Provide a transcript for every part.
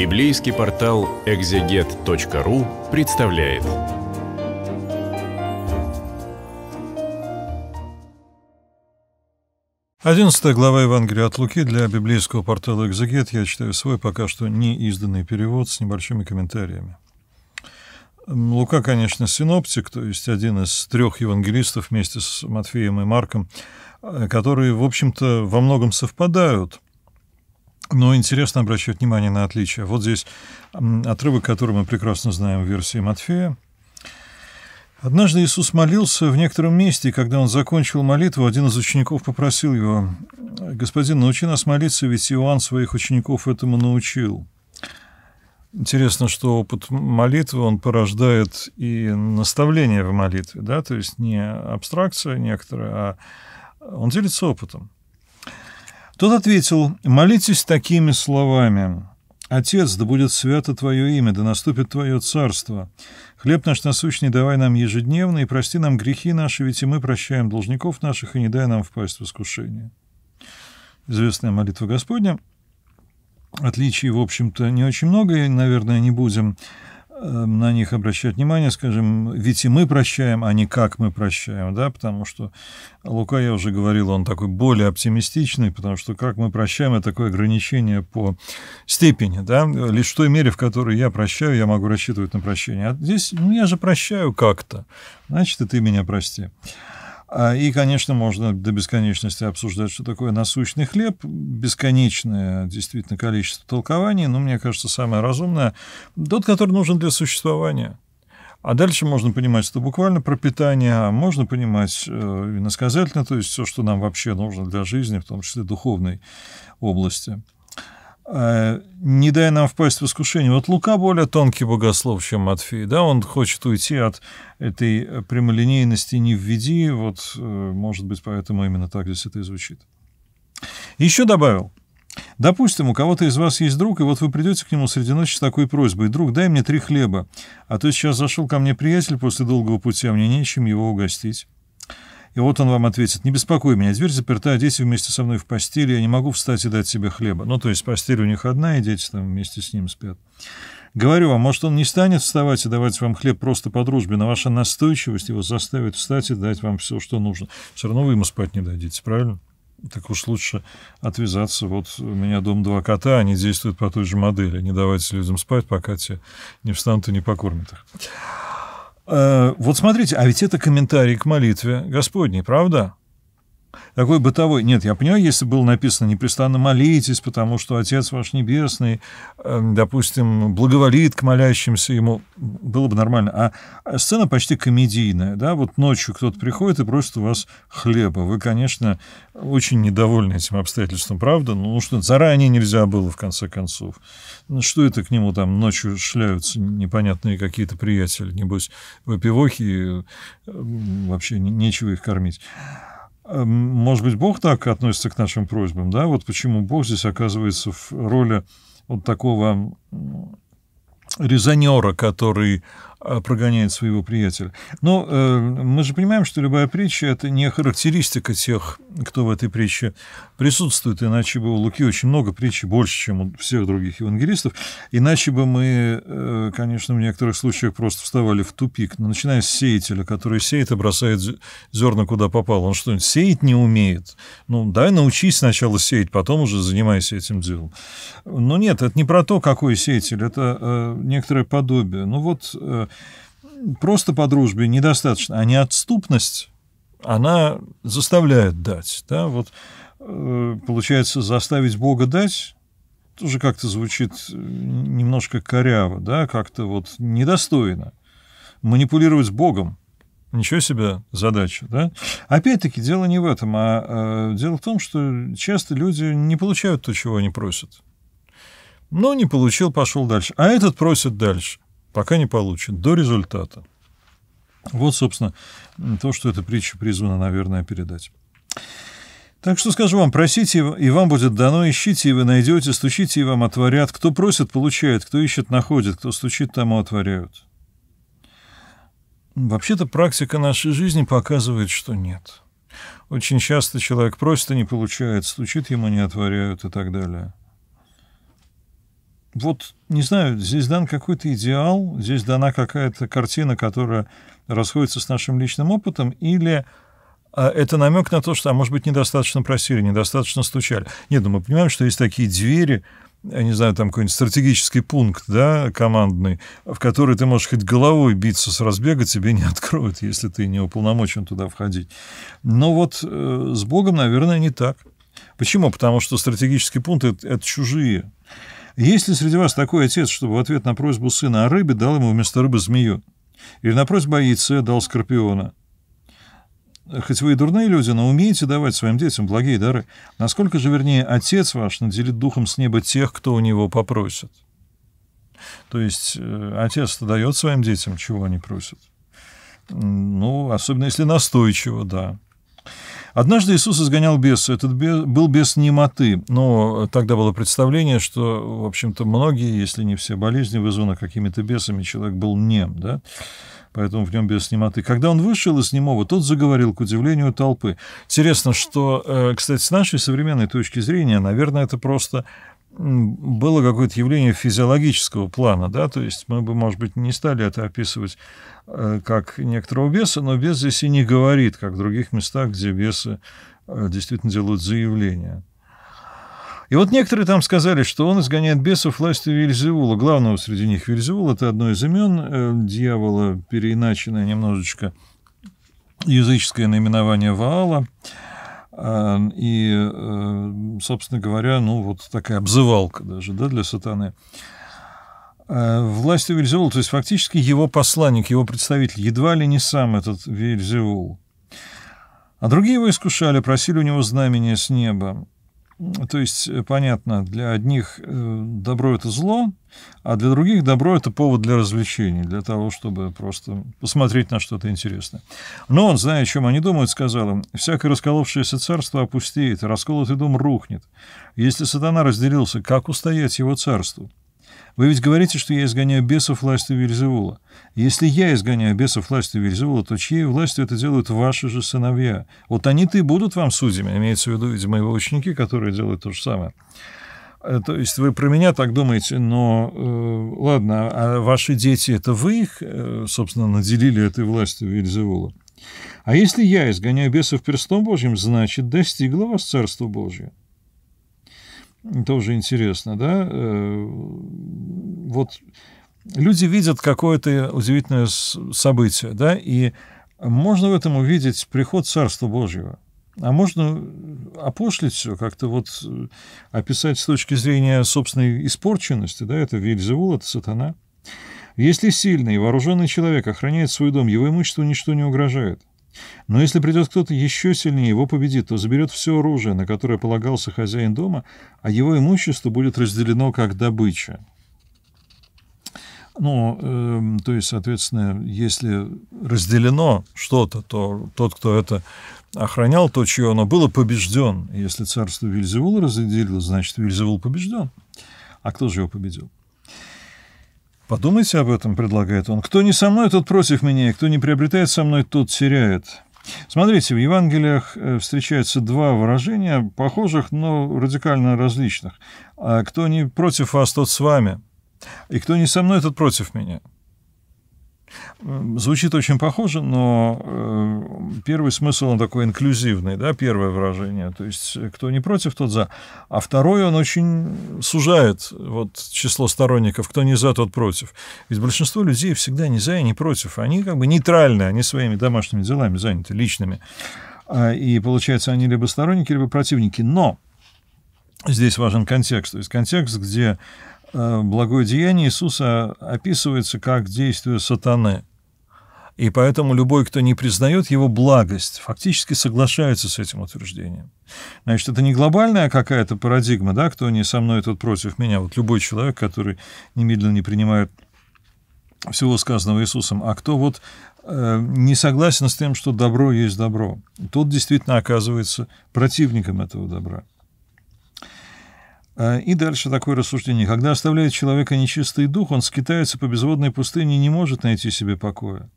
Библейский портал экзегет.ру представляет. Одиннадцатая глава Евангелия от Луки для библейского портала «Экзегет» я читаю свой пока что неизданный перевод с небольшими комментариями. Лука, конечно, синоптик, то есть один из трех евангелистов вместе с Матфеем и Марком, э, которые, в общем-то, во многом совпадают – но интересно обращать внимание на отличия. Вот здесь отрывок, который мы прекрасно знаем в версии Матфея. Однажды Иисус молился в некотором месте, и когда он закончил молитву, один из учеников попросил его, «Господин, научи нас молиться, ведь Иоанн своих учеников этому научил». Интересно, что опыт молитвы, он порождает и наставление в молитве, да, то есть не абстракция некоторая, а он делится опытом. Тот ответил, молитесь такими словами. «Отец, да будет свято Твое имя, да наступит Твое царство. Хлеб наш насущный давай нам ежедневно, и прости нам грехи наши, ведь и мы прощаем должников наших, и не дай нам впасть в искушение». Известная молитва Господня. Отличий, в общем-то, не очень много, и, наверное, не будем Эм, на них обращать внимание, скажем, ведь и мы прощаем, а не как мы прощаем, да, потому что Лука, я уже говорил, он такой более оптимистичный, потому что как мы прощаем, это такое ограничение по степени, да, лишь в той мере, в которой я прощаю, я могу рассчитывать на прощение. А здесь, ну, я же прощаю как-то, значит, и ты меня прости. А, и, конечно, можно до бесконечности обсуждать, что такое насущный хлеб. Бесконечное действительно количество толкований, но, мне кажется, самое разумное – тот, который нужен для существования. А дальше можно понимать, что буквально пропитание, а можно понимать э, иносказательно, то есть все, что нам вообще нужно для жизни, в том числе духовной области. Э, не дай нам впасть в искушение. Вот Лука более тонкий богослов, чем Матфей, да, он хочет уйти от этой э, прямолинейности «не введи», вот, э, может быть, поэтому именно так здесь это и звучит. Еще добавил. Допустим, у кого-то из вас есть друг, и вот вы придете к нему среди ночи с такой просьбой. «Друг, дай мне три хлеба, а то сейчас зашел ко мне приятель после долгого пути, а мне нечем его угостить». И вот он вам ответит, не беспокой меня, дверь заперта, дети вместе со мной в постели, я не могу встать и дать себе хлеба. Ну, то есть постель у них одна, и дети там вместе с ним спят. Говорю вам, может, он не станет вставать и давать вам хлеб просто по дружбе, но ваша настойчивость его заставит встать и дать вам все, что нужно. Все равно вы ему спать не дадите, правильно? Так уж лучше отвязаться. Вот у меня дом два кота, они действуют по той же модели. Не давайте людям спать, пока те не встанут и не покормят их. Э, вот смотрите, а ведь это комментарий к молитве Господней, правда? такой бытовой. Нет, я понимаю, если было написано «непрестанно молитесь, потому что Отец ваш Небесный, эм, допустим, благоволит к молящимся ему», было бы нормально. А, а сцена почти комедийная, да, вот ночью кто-то приходит и просит у вас хлеба. Вы, конечно, очень недовольны этим обстоятельством, правда? Ну, ну что заранее нельзя было, в конце концов. Ну, что это к нему там ночью шляются непонятные какие-то приятели, небось, выпивохи, э, вообще нечего их кормить. Эм, может быть, Бог так относится к нашим просьбам, да? Вот почему Бог здесь оказывается в роли вот такого резонера, который а, прогоняет своего приятеля. Но э, мы же понимаем, что любая притча – это не характеристика тех кто в этой притче присутствует, иначе бы у Луки очень много притчи, больше, чем у всех других евангелистов, иначе бы мы, э, конечно, в некоторых случаях просто вставали в тупик, начиная с сеятеля, который сеет и бросает зерна куда попало, он что, сеять не умеет? Ну, давай научись сначала сеять, потом уже занимайся этим делом. Но нет, это не про то, какой сеятель, это э, некоторое подобие. Ну вот, э, просто по дружбе недостаточно, а не отступность она заставляет дать. Да? Вот, э, получается, заставить Бога дать тоже как-то звучит э, немножко коряво, да, как-то вот недостойно. Манипулировать Богом Ничего себе задача, да? Опять-таки, дело не в этом, а, а дело в том, что часто люди не получают то, чего они просят. Ну, не получил, пошел дальше. А этот просит дальше, пока не получит, до результата. Вот, собственно, то, что эта притча призвана, наверное, передать. Так что скажу вам, просите, и вам будет дано, ищите, и вы найдете, стучите, и вам отворят. Кто просит, получает, кто ищет, находит, кто стучит, тому отворяют. Вообще-то практика нашей жизни показывает, что нет. Очень часто человек просит и не получает, стучит, ему не отворяют и так далее вот, не знаю, здесь дан какой-то идеал, здесь дана какая-то картина, которая расходится с нашим личным опытом, или а, это намек на то, что, а может быть, недостаточно просили, недостаточно стучали. Нет, ну мы понимаем, что есть такие двери, я не знаю, там какой-нибудь стратегический пункт, да, командный, в который ты можешь хоть головой биться с разбега, тебе не откроют, если ты не уполномочен туда входить. Но вот э, с Богом, наверное, не так. Почему? Потому что стратегический пункт это, это чужие. Есть ли среди вас такой отец, чтобы в ответ на просьбу сына о рыбе дал ему вместо рыбы змею? Или на просьбу о яйце дал скорпиона? Хоть вы и дурные люди, но умеете давать своим детям благие дары. Насколько же, вернее, отец ваш наделит духом с неба тех, кто у него попросит? То есть э, отец-то дает своим детям, чего они просят. Ну, особенно если настойчиво, да. Однажды Иисус изгонял беса. Этот бес, был бес немоты, но тогда было представление, что, в общем-то, многие, если не все болезни вызваны какими-то бесами, человек был нем, да? поэтому в нем бес немоты. Когда он вышел из немого, тот заговорил, к удивлению толпы. Интересно, что, э, кстати, с нашей современной точки зрения, наверное, это просто было какое-то явление физиологического плана, да, то есть мы бы, может быть, не стали это описывать э, как некоторого беса, но бес здесь и не говорит, как в других местах, где бесы э, действительно делают заявления. И вот некоторые там сказали, что он изгоняет бесов властью Вильзевула. Главного среди них Вильзевул – это одно из имен э, дьявола, переиначенное немножечко языческое наименование Ваала – Эм, и, э, собственно говоря, ну вот такая обзывалка даже да, для сатаны. Э, власть у Вельзевула, то есть фактически его посланник, его представитель, едва ли не сам этот Вельзевул. А другие его искушали, просили у него знамения с неба. То есть, э, понятно, для одних добро — это зло, а для других добро – это повод для развлечений, для того, чтобы просто посмотреть на что-то интересное. Но он, зная, о чем они думают, сказал им, «Всякое расколовшееся царство опустеет, расколотый дом рухнет. Если сатана разделился, как устоять его царству?» Вы ведь говорите, что я изгоняю бесов власти Вильзевула. Если я изгоняю бесов власти Вильзевула, то чьей властью это делают ваши же сыновья? Вот они-то и будут вам судьями, имеется в виду, видимо, его ученики, которые делают то же самое. Э, то есть вы про меня так думаете, но э, ладно, а ваши дети это вы их, э, собственно, наделили этой властью Вельзевула? А если я изгоняю бесов перстом Божьим, значит, достигло вас Царство Божье. Тоже интересно, да? Э, вот люди видят какое-то удивительное событие, да, и можно в этом увидеть приход Царства Божьего – а можно опошлить все, как-то вот э, описать с точки зрения собственной испорченности, да, это Вильзевул, это сатана. Если сильный и вооруженный человек охраняет свой дом, его имущество ничто не угрожает. Но если придет кто-то еще сильнее его победит, то заберет все оружие, на которое полагался хозяин дома, а его имущество будет разделено как добыча. Ну, э, то есть, соответственно, если разделено что-то, то тот, кто это охранял то, чье оно было, побежден. Если царство Вильзевула разделилось, значит, Вильзевул побежден. А кто же его победил? Подумайте об этом, предлагает он. Кто не со мной, тот против меня, и кто не приобретает со мной, тот теряет. Смотрите, в Евангелиях э, встречаются два выражения, похожих, но радикально различных. А «Кто не против вас, тот с вами», и «Кто не со мной, тот против меня». Звучит очень похоже, но э, первый смысл он такой инклюзивный, да, первое выражение. То есть, э, кто не против, тот за. А второй он очень сужает вот число сторонников, кто не за, тот против. Ведь большинство людей всегда не за и не против. Они как бы нейтральны, они своими домашними делами заняты, личными. А, и получается, они либо сторонники, либо противники. Но здесь важен контекст. То есть контекст, где Э, благое деяние Иисуса описывается как действие сатаны. И поэтому любой, кто не признает его благость, фактически соглашается с этим утверждением. Значит, это не глобальная какая-то парадигма, да, кто не со мной, тот против меня. Вот любой человек, который немедленно не принимает всего сказанного Иисусом, а кто вот э, не согласен с тем, что добро есть добро, тот действительно оказывается противником этого добра. А, и дальше такое рассуждение. Когда оставляет человека нечистый дух, он скитается по безводной пустыне и не может найти себе покоя.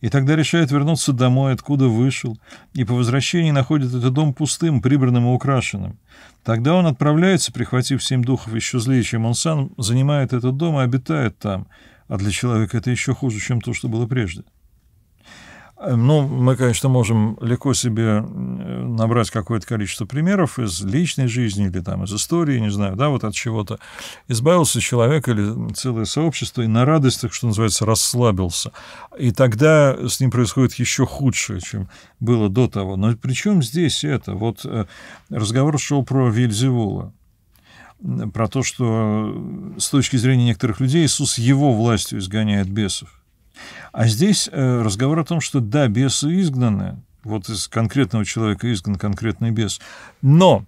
И тогда решает вернуться домой, откуда вышел, и по возвращении находит этот дом пустым, прибранным и украшенным. Тогда он отправляется, прихватив семь духов еще злее, чем он сам, занимает этот дом и обитает там. А для человека это еще хуже, чем то, что было прежде. Ну, мы, конечно, можем легко себе набрать какое-то количество примеров из личной жизни или там из истории, не знаю, да, вот от чего-то. Избавился человек или целое сообщество и на радостях, что называется, расслабился. И тогда с ним происходит еще худшее, чем было до того. Но при чем здесь это? Вот э, разговор шел про Вильзевула про то, что э, с точки зрения некоторых людей Иисус его властью изгоняет бесов. А здесь э, разговор о том, что да, бесы изгнаны, вот из конкретного человека изгнан конкретный бес, но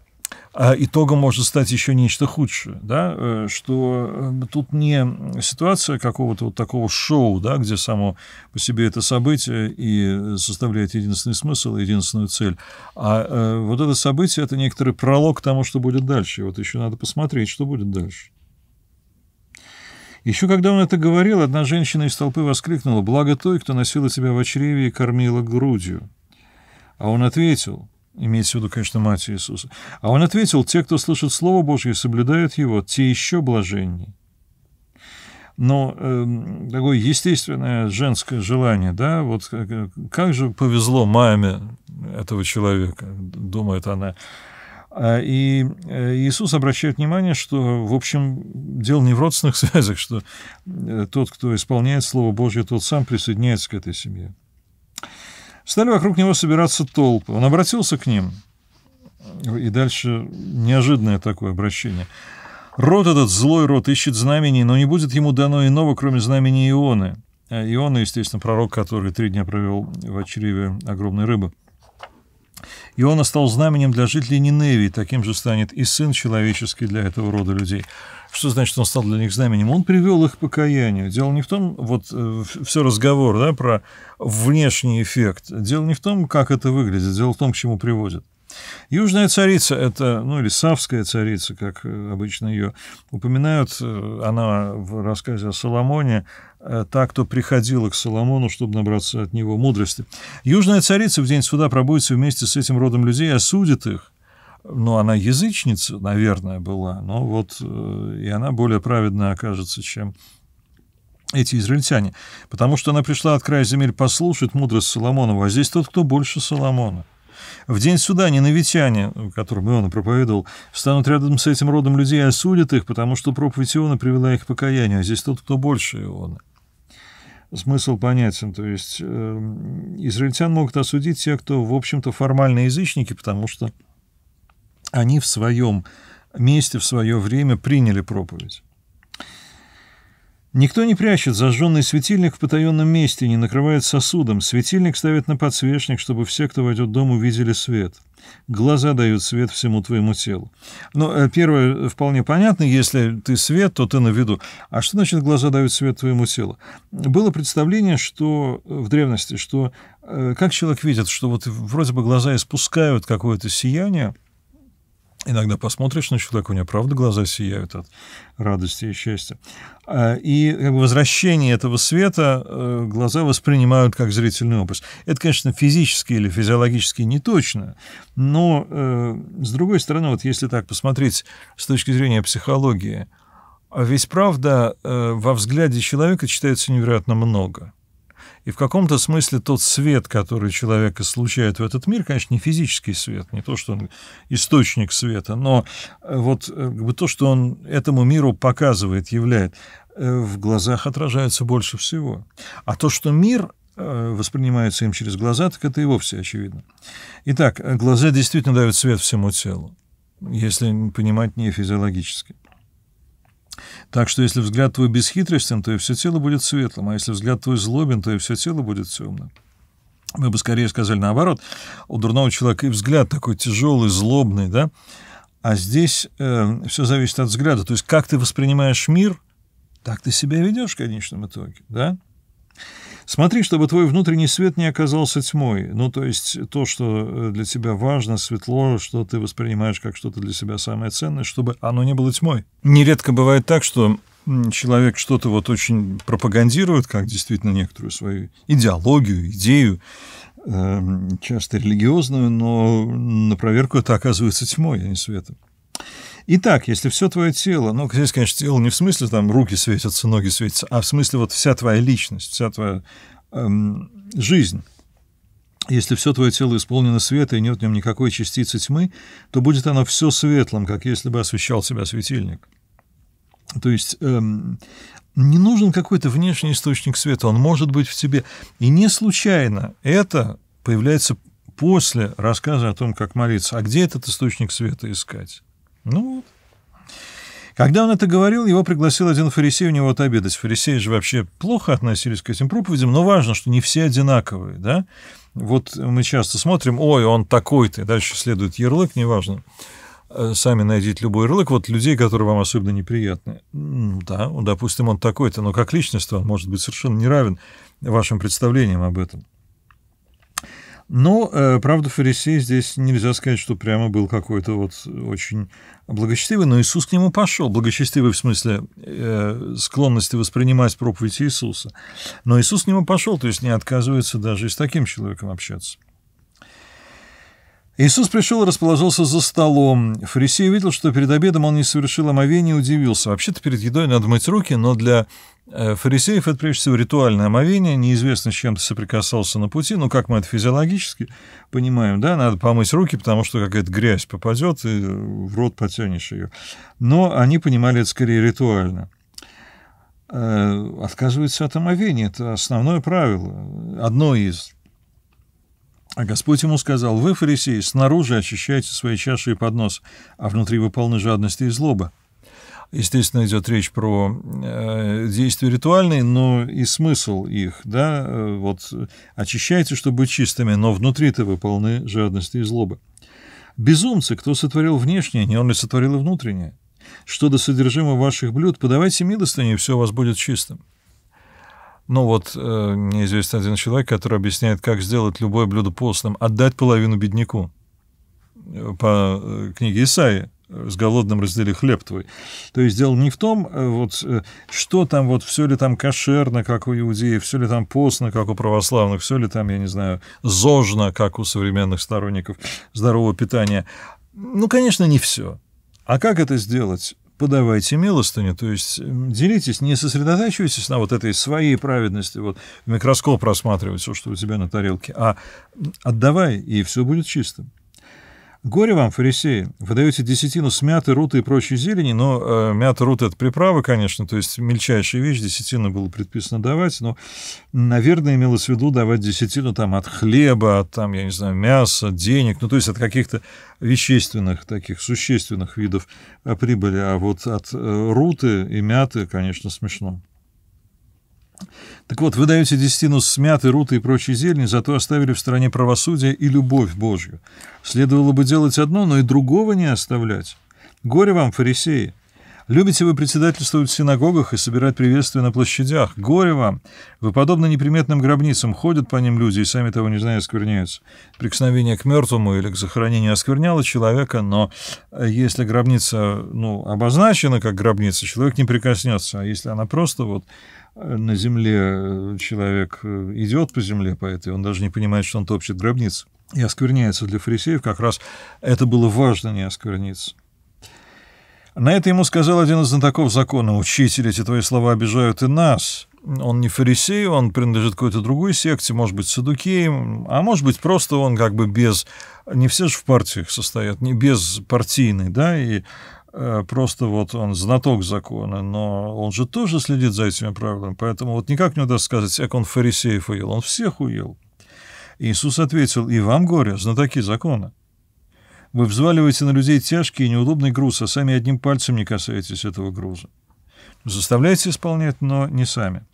а, итогом может стать еще нечто худшее, да, э, что э, тут не ситуация какого-то вот такого шоу, да, где само по себе это событие и составляет единственный смысл, единственную цель, а вот это событие – это некоторый пролог к тому, что будет дальше, и вот еще надо посмотреть, что будет дальше. Еще когда он это говорил, одна женщина из толпы воскликнула, благо той, кто носила тебя в очреве и кормила грудью. А он ответил, имеется в виду, конечно, Мать Иисуса, а он ответил, те, кто слышит Слово Божье и соблюдают его, те еще блаженней. Но э, такое естественное женское желание, да, вот как, как же повезло маме этого человека, думает она, а, и э, Иисус обращает внимание, что, в общем, дело не в родственных связях, что э, тот, кто исполняет Слово Божье, тот сам присоединяется к этой семье. Стали вокруг него собираться толпы. Он обратился к ним. И дальше неожиданное такое обращение. «Род этот, злой род, ищет знамений, но не будет ему дано иного, кроме знамений Ионы». А Иона, естественно, пророк, который три дня провел в очреве огромной рыбы – Иона стал знаменем для жителей Ниневии, таким же станет и сын человеческий для этого рода людей. Что значит, он стал для них знаменем? Он привел их к покаянию. Дело не в том, вот э, все разговор да, про внешний эффект. Дело не в том, как это выглядит, дело в том, к чему приводит. Южная царица – это, ну, или Савская царица, как э, обычно ее упоминают, э, она в рассказе о Соломоне э, та, кто приходила к Соломону, чтобы набраться от него мудрости. Южная царица в день суда пробудется вместе с этим родом людей, осудит их, Но ну, она язычница, наверное, была, но вот и она более праведная окажется, чем эти израильтяне, потому что она пришла от края земель послушать мудрость Соломонова, а здесь тот, кто больше Соломона – в день суда ненавитяне, которым Иона проповедовал, встанут рядом с этим родом людей и осудят их, потому что проповедь Иона привела их к покаянию, а здесь тот, кто больше Иона. Смысл понятен, то есть э, израильтян могут осудить те, кто, в общем-то, формальные язычники, потому что они в своем месте, в свое время приняли проповедь. Никто не прячет зажженный светильник в потаенном месте, не накрывает сосудом. Светильник ставит на подсвечник, чтобы все, кто войдет в дом, увидели свет. Глаза дают свет всему твоему телу. Но ну, э, первое э, вполне понятно, если ты свет, то ты на виду. А что значит глаза дают свет твоему телу? Было представление, что э, в древности, что как человек видит, что вот вроде бы глаза испускают какое-то сияние, Иногда посмотришь на человека, у него правда глаза сияют от радости и счастья. А, и как бы, возвращение этого света э, глаза воспринимают как зрительный образ. Это, конечно, физически или физиологически не точно, но, э, с другой стороны, вот если так посмотреть с точки зрения психологии, а ведь правда э, во взгляде человека читается невероятно много – и в каком-то смысле тот свет, который человека излучает в этот мир, конечно, не физический свет, не то, что он источник света, но э, вот э, то, что он этому миру показывает, являет, э, в глазах отражается больше всего. А то, что мир воспринимается им через глаза, так это и вовсе очевидно. Итак, глаза действительно дают свет всему телу, если понимать не физиологически. Так что если взгляд твой бесхитростен, то и все тело будет светлым, а если взгляд твой злобен, то и все тело будет темным. Мы бы скорее сказали наоборот. У дурного человека и взгляд такой тяжелый, злобный, да? А здесь э, все зависит от взгляда. То есть как ты воспринимаешь мир, так ты себя ведешь в конечном итоге, да? Смотри, чтобы твой внутренний свет не оказался тьмой, ну, то есть то, что э, для тебя важно, светло, что ты воспринимаешь как что-то для себя самое ценное, чтобы оно не было тьмой. Нередко бывает так, что человек что-то вот очень пропагандирует, как действительно некоторую свою идеологию, идею, эм, часто религиозную, но на проверку это оказывается тьмой, а не светом. Итак, если все твое тело, ну, здесь, конечно, тело не в смысле там руки светятся, ноги светятся, а в смысле вот вся твоя личность, вся твоя эм, жизнь. Если все твое тело исполнено света и нет в нем никакой частицы тьмы, то будет оно все светлым, как если бы освещал себя светильник. То есть эм, не нужен какой-то внешний источник света, он может быть в тебе. И не случайно это появляется после рассказа о том, как молиться. А где этот источник света искать? Ну, когда он это говорил, его пригласил один фарисей у него отобедать. Фарисеи же вообще плохо относились к этим проповедям, но важно, что не все одинаковые, да? Вот мы часто смотрим, ой, он такой-то, дальше следует ярлык, неважно. Э, сами найдите любой ярлык, вот людей, которые вам особенно неприятны. Да, допустим, он такой-то, но как личность он может быть совершенно не равен вашим представлениям об этом. Но, э, правда, фарисей здесь нельзя сказать, что прямо был какой-то вот очень благочестивый, но Иисус к нему пошел. Благочестивый в смысле э, склонности воспринимать проповедь Иисуса. Но Иисус к нему пошел, то есть не отказывается даже и с таким человеком общаться. Иисус пришел и расположился за столом. Фарисей увидел, что перед обедом он не совершил омовение и удивился. Вообще-то перед едой надо мыть руки, но для э, фарисеев это прежде всего ритуальное омовение. Неизвестно, с чем ты соприкасался на пути. но как мы это физиологически понимаем, да? Надо помыть руки, потому что какая-то грязь попадет, и в рот потянешь ее. Но они понимали это скорее ритуально э, отказывается от омовения. Это основное правило, одно из. А Господь ему сказал, «Вы, фарисеи, снаружи очищаете свои чаши и поднос, а внутри вы полны жадности и злобы». Естественно, идет речь про э, действия ритуальные, но и смысл их, да, э, вот очищайте, чтобы быть чистыми, но внутри-то вы полны жадности и злобы. Безумцы, кто сотворил внешнее, не он ли сотворил и внутреннее? Что до содержимого ваших блюд, подавайте милостыню, и все у вас будет чистым. Ну вот, э, мне известен один человек, который объясняет, как сделать любое блюдо постным. Отдать половину бедняку. Э, по э, книге Исаии э, с голодным раздели хлеб твой. То есть дело не в том, э, вот, что там, вот, все ли там кошерно, как у иудеев, все ли там постно, как у православных, все ли там, я не знаю, зожно, как у современных сторонников здорового питания. Ну, конечно, не все. А как это сделать? подавайте милостыню, то есть э, делитесь, не сосредотачивайтесь на вот этой своей праведности, вот в микроскоп рассматривать все, что у тебя на тарелке, а отдавай, и все будет чистым. Горе вам, фарисеи, вы даете десятину с мяты, руты и прочей зелени, но э, мята, рута — это приправы, конечно, то есть мельчайшая вещь, десятину было предписано давать, но, наверное, имелось в виду давать десятину там от хлеба, от там, я не знаю, мяса, денег, ну, то есть от каких-то вещественных, таких существенных видов э, прибыли, а вот от э, руты и мяты, конечно, смешно. Так вот, вы даете десятину смяты, руты и прочей зелени, зато оставили в стороне правосудие и любовь Божью. Следовало бы делать одно, но и другого не оставлять. Горе вам, фарисеи! Любите вы председательствовать в синагогах и собирать приветствия на площадях. Горе вам! Вы подобно неприметным гробницам. Ходят по ним люди и сами того не зная оскверняются. Прикосновение к мертвому или к захоронению оскверняло человека, но э, если гробница ну, обозначена как гробница, человек не прикоснется. А если она просто вот э, на земле э, человек идет по земле по этой, он даже не понимает, что он топчет гробницу и оскверняется для фарисеев, как раз это было важно не оскверниться. На это ему сказал один из знатоков закона, «Учитель, эти твои слова обижают и нас. Он не фарисей, он принадлежит какой-то другой секте, может быть, садукеем, а может быть, просто он как бы без... Не все же в партиях состоят, не без партийный, да, и э, просто вот он знаток закона, но он же тоже следит за этими правилами, поэтому вот никак не удастся сказать, как он фарисеев уел, он всех уел. Иисус ответил, и вам горе, знатоки закона. Вы взваливаете на людей тяжкий и неудобный груз, а сами одним пальцем не касаетесь этого груза. Заставляете исполнять, но не сами.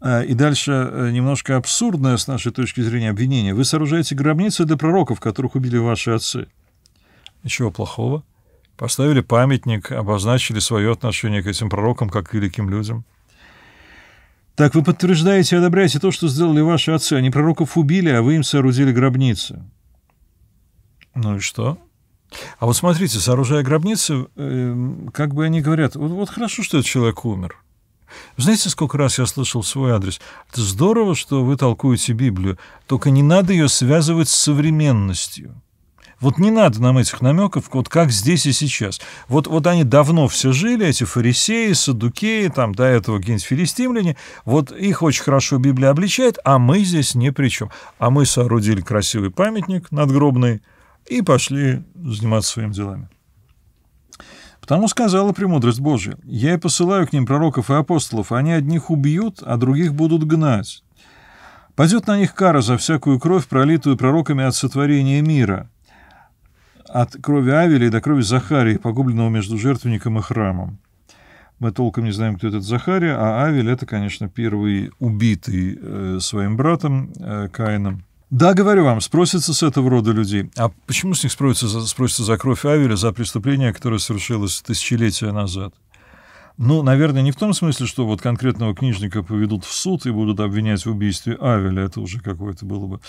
А, и дальше э, немножко абсурдное с нашей точки зрения обвинение. Вы сооружаете гробницы для пророков, которых убили ваши отцы. Ничего плохого. Поставили памятник, обозначили свое отношение к этим пророкам как к великим людям. Так вы подтверждаете и одобряете то, что сделали ваши отцы. Они пророков убили, а вы им соорудили гробницы. Ну и что? А вот смотрите, сооружая гробницы, э, как бы они говорят, вот, вот хорошо, что этот человек умер. Знаете, сколько раз я слышал свой адрес? Это здорово, что вы толкуете Библию, только не надо ее связывать с современностью. Вот не надо нам этих намеков, вот как здесь и сейчас. Вот, вот они давно все жили, эти фарисеи, садукеи, там до этого какие-нибудь филистимляне. Вот их очень хорошо Библия обличает, а мы здесь ни при чем. А мы соорудили красивый памятник надгробный, и пошли заниматься своими делами. Потому сказала премудрость Божия: «Я и посылаю к ним пророков и апостолов, они одних убьют, а других будут гнать. Пойдет на них кара за всякую кровь, пролитую пророками от сотворения мира, от крови Авеля до крови Захарии, погубленного между жертвенником и храмом». Мы толком не знаем, кто этот Захария, а Авель — это, конечно, первый убитый э, своим братом э, Каином. Да, говорю вам, спросится с этого рода людей. А почему с них спросится за, спросится за кровь Авеля, за преступление, которое совершилось тысячелетия назад? Ну, наверное, не в том смысле, что вот конкретного книжника поведут в суд и будут обвинять в убийстве Авеля, это уже какое-то было бы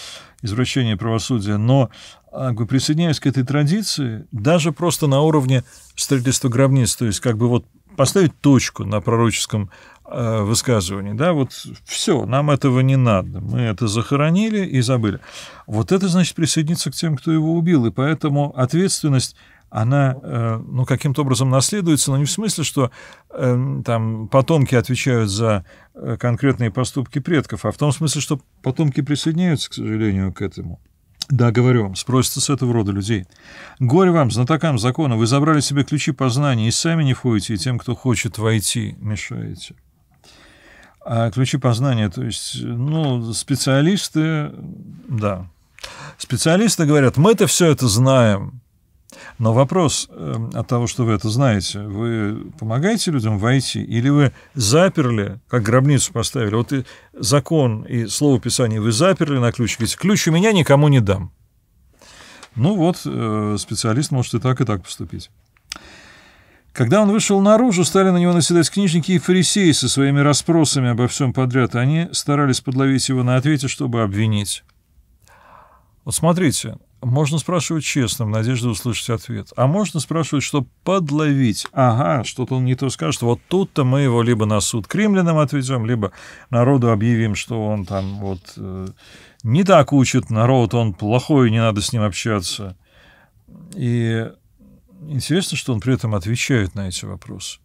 извращение правосудия, но а, как бы, присоединяясь к этой традиции, даже просто на уровне строительства гробниц, то есть как бы вот поставить точку на пророческом Э, высказываний, да, вот все, нам этого не надо, мы это захоронили и забыли. Вот это значит присоединиться к тем, кто его убил, и поэтому ответственность она, э, ну, каким-то образом наследуется, но не в смысле, что э, там потомки отвечают за конкретные поступки предков, а в том смысле, что потомки присоединяются, к сожалению, к этому. Да, говорю вам, спросится с этого рода людей. Горе вам, знатокам закона, вы забрали себе ключи познания и сами не входите, и тем, кто хочет войти, мешаете. А ключи познания, то есть, ну, специалисты, да. Специалисты говорят, мы это все это знаем. Но вопрос э, от того, что вы это знаете, вы помогаете людям войти или вы заперли, как гробницу поставили, вот и закон и слово Писания вы заперли на ключ, говорите, ключ у меня никому не дам. Ну вот, э, специалист может и так, и так поступить. Когда он вышел наружу, стали на него наседать книжники и фарисеи со своими расспросами обо всем подряд. Они старались подловить его на ответе, чтобы обвинить. Вот смотрите, можно спрашивать честно, в надежде услышать ответ. А можно спрашивать, чтобы подловить. Ага, что-то он не то скажет. Вот тут-то мы его либо на суд кремлянам отведем, либо народу объявим, что он там вот э, не так учит народ, он плохой, не надо с ним общаться. И Интересно, что он при этом отвечает на эти вопросы.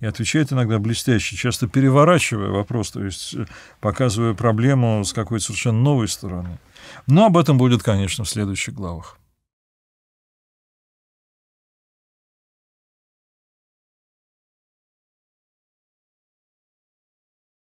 И отвечает иногда блестяще, часто переворачивая вопрос, то есть э, показывая проблему с какой-то совершенно новой стороны. Но об этом будет, конечно, в следующих главах.